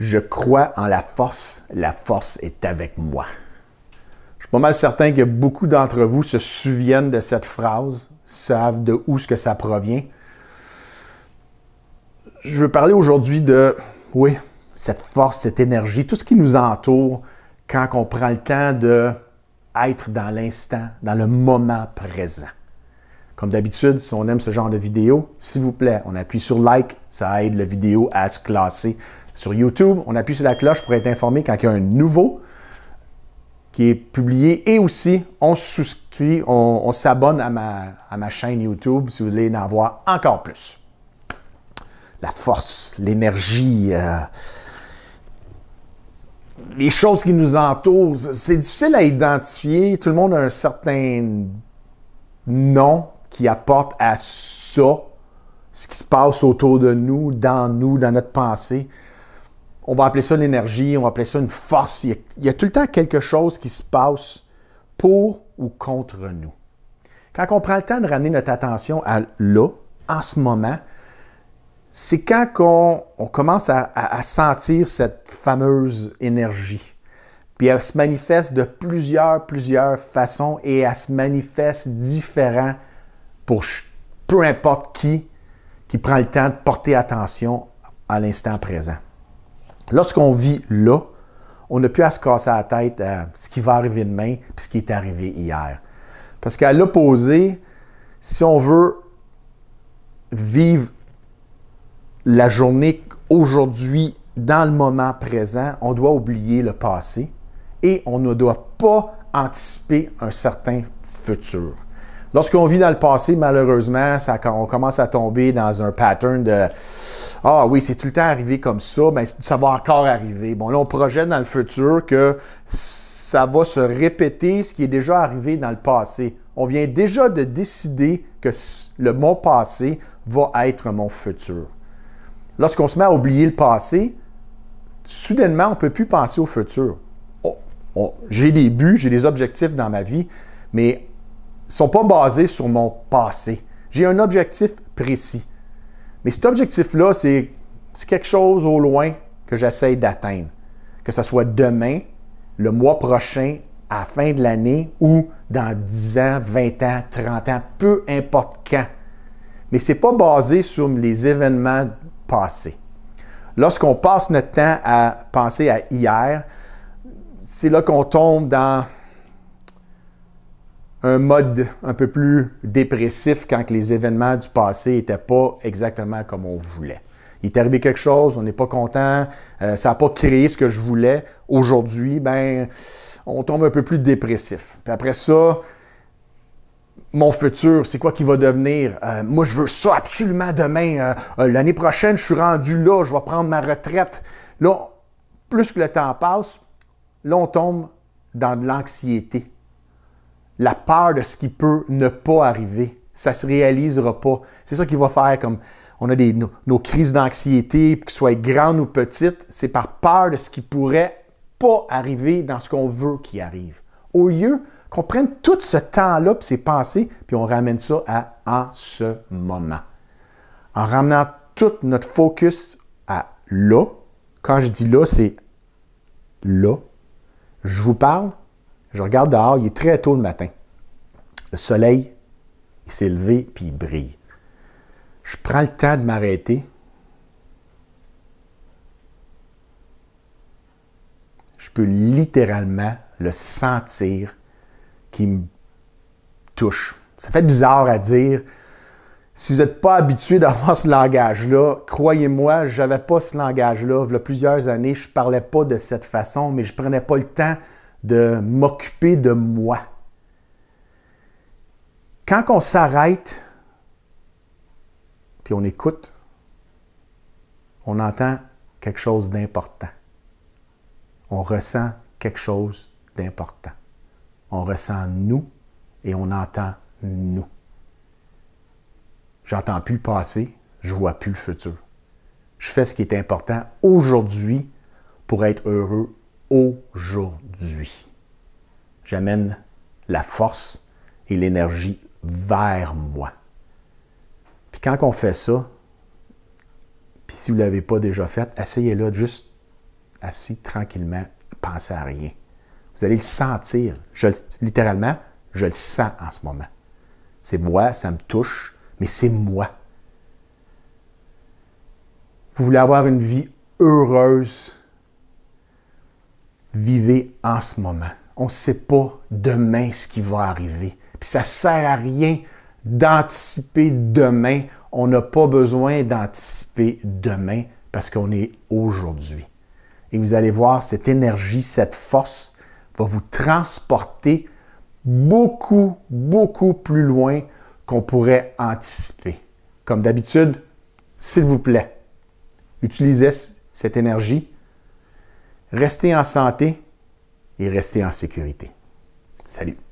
Je crois en la force, la force est avec moi. Je suis pas mal certain que beaucoup d'entre vous se souviennent de cette phrase, savent de où ce que ça provient. Je veux parler aujourd'hui de, oui, cette force, cette énergie, tout ce qui nous entoure quand on prend le temps de être dans l'instant, dans le moment présent. Comme d'habitude, si on aime ce genre de vidéo, s'il vous plaît, on appuie sur like, ça aide la vidéo à se classer sur YouTube. On appuie sur la cloche pour être informé quand il y a un nouveau qui est publié. Et aussi, on souscrit, on, s'abonne à ma, chaîne YouTube si vous voulez en avoir encore plus. La force, l'énergie. Euh, les choses qui nous entourent, c'est difficile à identifier. Tout le monde a un certain nom qui apporte à ça, ce qui se passe autour de nous, dans nous, dans notre pensée on va appeler ça une énergie, on va appeler ça une force. Il y, a, tout le temps quelque chose qui se passe pour ou contre nous. Quand on prend le temps de ramener notre attention à là, en ce moment, c'est quand on, commence à, à, sentir cette fameuse énergie. Puis elle se manifeste de plusieurs, plusieurs façons et elle se manifeste différent pour peu importe qui qui prend le temps de porter attention à l'instant présent. Lorsqu'on vit là, on n'a plus à se casser la tête à ce qui va arriver demain puis ce qui est arrivé hier. Parce qu'à l'opposé, si on veut vivre la journée aujourd'hui dans le moment présent, on doit oublier le passé et on ne doit pas anticiper un certain futur. Lorsqu'on vit dans le passé, malheureusement, on commence à tomber dans un pattern de Ah oui, c'est tout le temps arrivé comme ça, mais ça va encore arriver. Bon, là, on projette dans le futur que ça va se répéter ce qui est déjà arrivé dans le passé. On vient déjà de décider que le mon passé va être mon futur. Lorsqu'on se met à oublier le passé, soudainement, on ne peut plus penser au futur. Oh, oh, j'ai des buts, j'ai des objectifs dans ma vie, mais sont pas basés sur mon passé. J'ai un objectif précis. Mais cet objectif-là, c'est quelque chose au loin que j'essaye d'atteindre. Que ce soit demain, le mois prochain, à la fin de l'année ou dans 10 ans, 20 ans, 30 ans, peu importe quand. Mais ce n'est pas basé sur les événements passés. Lorsqu'on passe notre temps à penser à hier, c'est là qu'on tombe dans un mode un peu plus dépressif quand les événements du passé n'étaient pas exactement comme on voulait. Il est arrivé quelque chose, on n'est pas content, euh, ça n'a pas créé ce que je voulais. Aujourd'hui, ben, on tombe un peu plus dépressif. Puis après ça, mon futur, c'est quoi qui va devenir? Euh, moi, je veux ça absolument demain. Euh, l'année prochaine, je suis rendu là, je vais prendre ma retraite. Là, plus que le temps passe, là, on tombe dans de l'anxiété la peur de ce qui peut ne pas arriver. Ça ne se réalisera pas. C'est ça qu'il va faire comme on a nos, crises d'anxiété, qu'elles soient grandes ou petites, c'est par peur de ce qui pourrait pas arriver dans ce qu'on veut qui arrive. Au lieu qu'on prenne tout ce temps-là, puis ses pensées, puis on ramène ça à en ce moment. En ramenant tout notre focus à là, quand je dis là, c'est là. Je vous parle, je regarde dehors, il est très tôt le matin. Le soleil, il s'est levé puis il brille. Je prends le temps de m'arrêter. Je peux littéralement le sentir qui me touche. Ça fait bizarre à dire. Si vous n'êtes pas habitué d'avoir ce langage-là, croyez-moi, je n'avais pas ce langage-là. Il y a plusieurs années, je ne parlais pas de cette façon, mais je ne prenais pas le temps de m'occuper de moi. Quand on s'arrête, puis on écoute, on entend quelque chose d'important. On ressent quelque chose d'important. On ressent nous et on entend nous. J'entends plus le passé, je vois plus le futur. Je fais ce qui est important aujourd'hui pour être heureux aujourd'hui. J'amène la force et l'énergie vers moi. Puis quand on fait ça, puis si vous ne l'avez pas déjà fait, essayez-le juste assis tranquillement, pensez à rien. Vous allez le sentir. Je, littéralement, je le sens en ce moment. C'est moi, ça me touche, mais c'est moi. Vous voulez avoir une vie heureuse, vivez en ce moment. On ne sait pas demain ce qui va arriver. ça ne sert à rien d'anticiper demain. On n'a pas besoin d'anticiper demain parce qu'on est aujourd'hui. Et vous allez voir, cette énergie, cette force va vous transporter beaucoup, beaucoup plus loin qu'on pourrait anticiper. Comme d'habitude, s'il vous plaît, utilisez cette énergie Restez en santé et restez en sécurité. Salut.